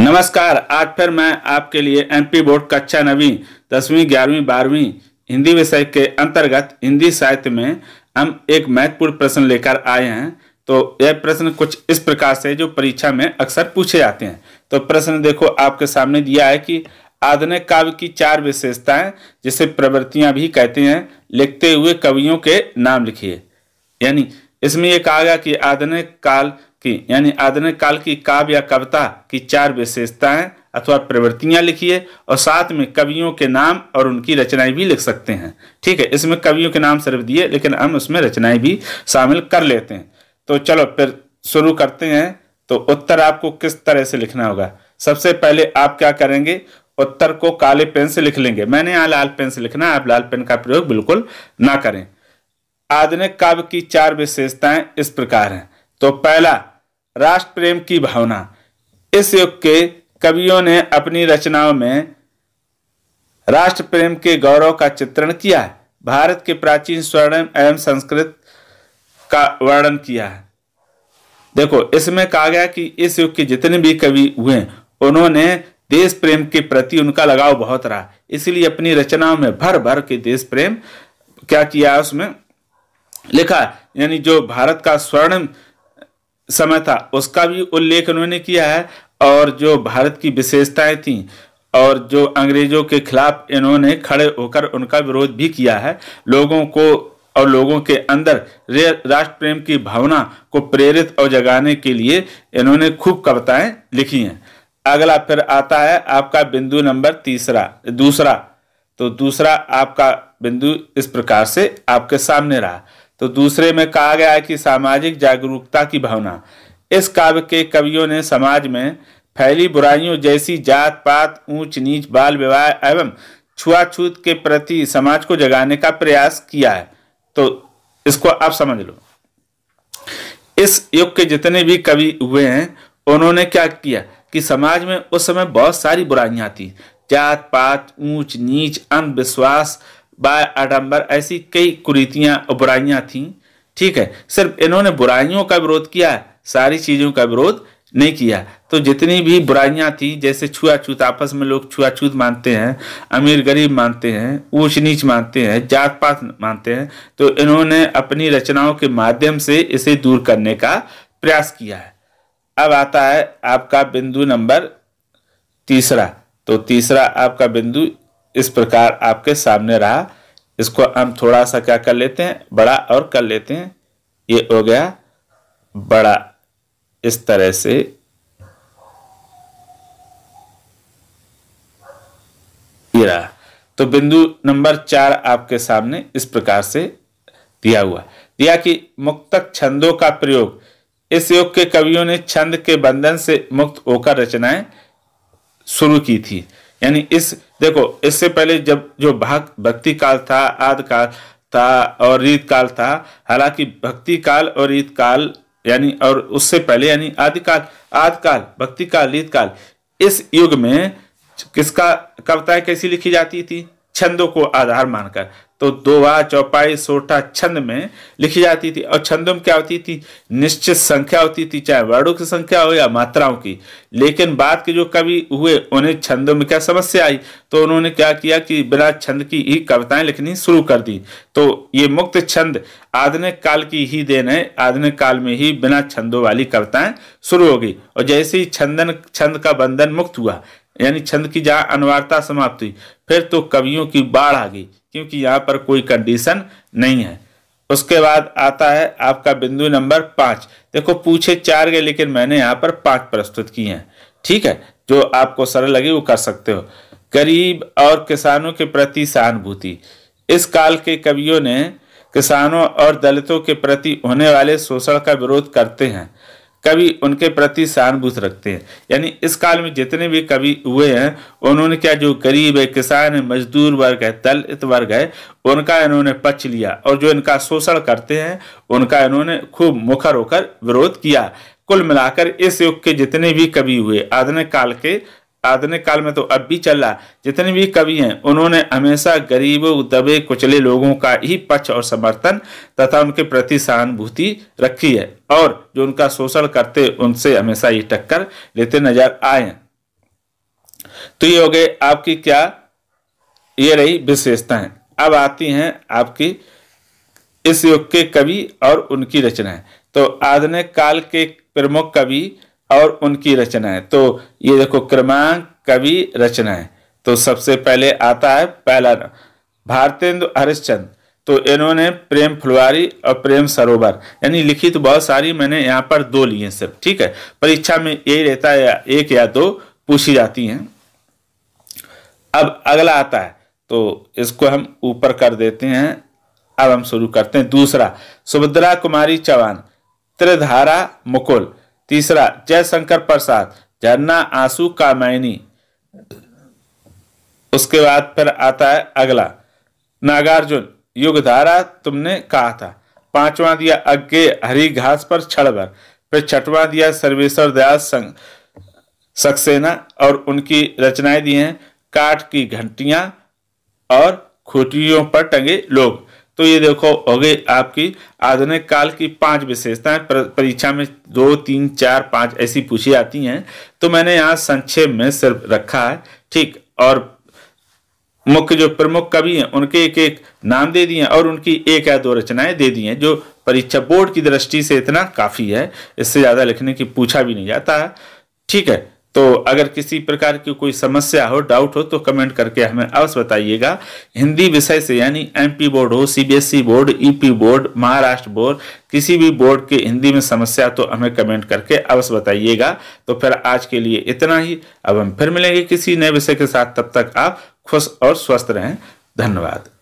नमस्कार आज फिर मैं आपके लिए एमपी बोर्ड कक्षा नवी दसवीं ग्यारहवीं बारहवीं हिंदी विषय के अंतर्गत हिंदी साहित्य में हम एक महत्वपूर्ण प्रश्न लेकर आए हैं तो यह प्रश्न कुछ इस प्रकार से जो परीक्षा में अक्सर पूछे जाते हैं तो प्रश्न देखो आपके सामने दिया है कि आधुनिक काव्य की चार विशेषताएं जिसे प्रवृत्तियां भी कहते हैं लिखते हुए कवियों के नाम लिखिए यानी इसमें यह कहा गया कि आधुनिक काल की यानी आधुनिक काल की काव्य या कविता की चार विशेषताएं अथवा प्रवृत्तियां लिखिए और साथ में कवियों के नाम और उनकी रचनाएं भी लिख सकते हैं ठीक है इसमें कवियों के नाम सिर्फ दिए लेकिन हम उसमें रचनाएं भी शामिल कर लेते हैं तो चलो फिर शुरू करते हैं तो उत्तर आपको किस तरह से लिखना होगा सबसे पहले आप क्या करेंगे उत्तर को काले पेन से लिख लेंगे मैंने यहाँ लाल पेन से लिखना आप लाल पेन का प्रयोग बिल्कुल ना करें आधुनिक काव्य की चार विशेषताएं इस प्रकार हैं तो पहला राष्ट्र प्रेम की भावना इस युग के कवियों ने अपनी रचनाओं में राष्ट्र प्रेम के गौरव का चित्रण किया है भारत के प्राचीन स्वर्ण एवं संस्कृत का वर्णन किया है देखो इसमें कहा गया कि इस युग के जितने भी कवि हुए उन्होंने देश प्रेम के प्रति उनका लगाव बहुत रहा इसलिए अपनी रचनाओं में भर भर के देश प्रेम क्या किया उसमें लिखा यानी जो भारत का स्वर्ण समय था उसका भी उल्लेख उन्होंने किया है और जो भारत की विशेषताएं थीं और जो अंग्रेजों के खिलाफ इन्होंने खड़े होकर उनका विरोध भी किया है लोगों को और लोगों के अंदर राष्ट्र प्रेम की भावना को प्रेरित और जगाने के लिए इन्होंने खूब कविताएं लिखी हैं अगला फिर आता है आपका बिंदु नंबर तीसरा दूसरा तो दूसरा आपका बिंदु इस प्रकार से आपके सामने रहा तो दूसरे में कहा गया है कि सामाजिक जागरूकता की भावना इस काव्य के कवियों ने समाज में फैली बुराइयों जैसी जात पात ऊंच नीच बाल विवाह एवं छुआछूत के प्रति समाज को जगाने का प्रयास किया है तो इसको आप समझ लो इस युग के जितने भी कवि हुए हैं उन्होंने क्या किया कि समाज में उस समय बहुत सारी बुराइयां थी जात पात ऊंच नीच अंधविश्वास विश्वास बाय आडम्बर ऐसी कई कुरीतियाँ बुराइयाँ थीं ठीक है सिर्फ इन्होंने बुराइयों का विरोध किया सारी चीज़ों का विरोध नहीं किया तो जितनी भी बुराइयां थी जैसे छुआछूत आपस में लोग छुआछूत मानते हैं अमीर गरीब मानते हैं ऊंच नीच मानते हैं जात पात मानते हैं तो इन्होंने अपनी रचनाओं के माध्यम से इसे दूर करने का प्रयास किया है अब आता है आपका बिंदु नंबर तीसरा तो तीसरा आपका बिंदु इस प्रकार आपके सामने रहा इसको हम थोड़ा सा क्या कर लेते हैं बड़ा और कर लेते हैं ये हो गया बड़ा इस तरह से ये रहा तो बिंदु नंबर चार आपके सामने इस प्रकार से दिया हुआ दिया कि मुक्तक छंदों का प्रयोग इस योग के कवियों ने छंद के बंधन से मुक्त होकर रचनाएं शुरू की थी यानी इस देखो इससे पहले जब जो भाग भक्ति काल था आद काल था और रीत काल था हालांकि भक्ति काल और रीत काल यानी और उससे पहले यानी आदिकाल आदिकाल भक्ति काल रीत काल इस युग में किसका कविताएं कैसी लिखी जाती थी छंदों को आधार मानकर तो दोवा चौपाई सोटा छंद में लिखी जाती थी और छंदों में क्या होती थी निश्चित संख्या होती थी चाहे वर्णों की संख्या हो या मात्राओं की लेकिन बाद के जो कवि हुए उन्हें छंदों में क्या समस्या आई तो उन्होंने क्या किया कि बिना छंद की ही कविताएं लिखनी शुरू कर दी तो ये मुक्त छंद आधुनिक काल की ही देन है आधुनिक काल में ही बिना छंदों वाली कविताएं शुरू हो गई और जैसे ही छंदन छंद का बंधन मुक्त हुआ यानी छंद की जहाँ अनिवार्यता समाप्त हुई फिर तो कवियों की बाढ़ आ गई क्योंकि यहाँ पर कोई कंडीशन नहीं है उसके बाद आता है आपका बिंदु नंबर पाँच देखो पूछे चार गए लेकिन मैंने यहाँ पर पाँच प्रस्तुत किए हैं ठीक है जो आपको सरल लगे वो कर सकते हो गरीब और किसानों के प्रति सहानुभूति इस काल के कवियों ने किसानों और दलितों के प्रति होने वाले शोषण का विरोध करते हैं कवि उनके प्रति सहानुभूति रखते हैं यानी इस काल में जितने भी कवि हुए हैं उन्होंने क्या जो गरीब है किसान है मजदूर वर्ग है दलित वर्ग है उनका इन्होंने पक्ष लिया और जो इनका शोषण करते हैं उनका इन्होंने खूब मुखर होकर विरोध किया कुल मिलाकर इस युग के जितने भी कवि हुए आधुनिक काल के आधुनिक काल में तो अब भी चल रहा जितने भी कवि हैं उन्होंने हमेशा गरीबों दबे कुचले लोगों का ही पक्ष और समर्थन तथा उनके प्रति सहानुभूति रखी है और जो उनका शोषण करते उनसे हमेशा ये टक्कर लेते नजर आए तो ये हो गए आपकी क्या ये रही विशेषताएं अब आती हैं आपकी इस युग के कवि और उनकी रचनाएं तो आधुनिक काल के प्रमुख कवि और उनकी रचनाएं तो ये देखो क्रमांक कवि रचनाएं तो सबसे पहले आता है पहला भारतेंदु हरिश्चंद तो इन्होंने प्रेम फुलवारी और प्रेम सरोवर यानी लिखित तो बहुत सारी मैंने यहाँ पर दो लिए सिर्फ ठीक है परीक्षा में यही रहता है या एक या दो पूछी जाती हैं अब अगला आता है तो इसको हम ऊपर कर देते हैं अब हम शुरू करते हैं दूसरा सुभद्रा कुमारी चौहान त्रिधारा मुकुल तीसरा जयशंकर प्रसाद झरना आंसू का मैनी उसके बाद फिर आता है अगला नागार्जुन युगधारा तुमने कहा था पांचवा दिया अग्गे हरी घास पर छड़बर फिर छठवा दिया सर्वेश्वर दयाल संघ सक्सेना और उनकी रचनाएं दी हैं काट की घंटियां और खुटियों पर टंगे लोग तो ये देखो हो गई आपकी आधुनिक काल की पांच विशेषताएं परीक्षा में दो तीन चार पांच ऐसी पूछी जाती हैं तो मैंने यहाँ संक्षेप में सिर्फ रखा है ठीक और मुख्य जो प्रमुख कवि हैं उनके एक एक नाम दे दिए और उनकी एक या दो रचनाएं दे दी हैं जो परीक्षा बोर्ड की दृष्टि से इतना काफ़ी है इससे ज़्यादा लिखने की पूछा भी नहीं जाता है ठीक है तो अगर किसी प्रकार की कोई समस्या हो डाउट हो तो कमेंट करके हमें अवश्य बताइएगा हिंदी विषय से यानी एमपी बोर्ड हो CBSE board UP board Maharashtra board किसी भी बोर्ड के हिंदी में समस्या तो हमें कमेंट करके अवश्य बताइएगा तो फिर आज के लिए इतना ही अब हम फिर मिलेंगे किसी नए विषय के साथ तब तक आप खुश और स्वस्थ रहें धन्यवाद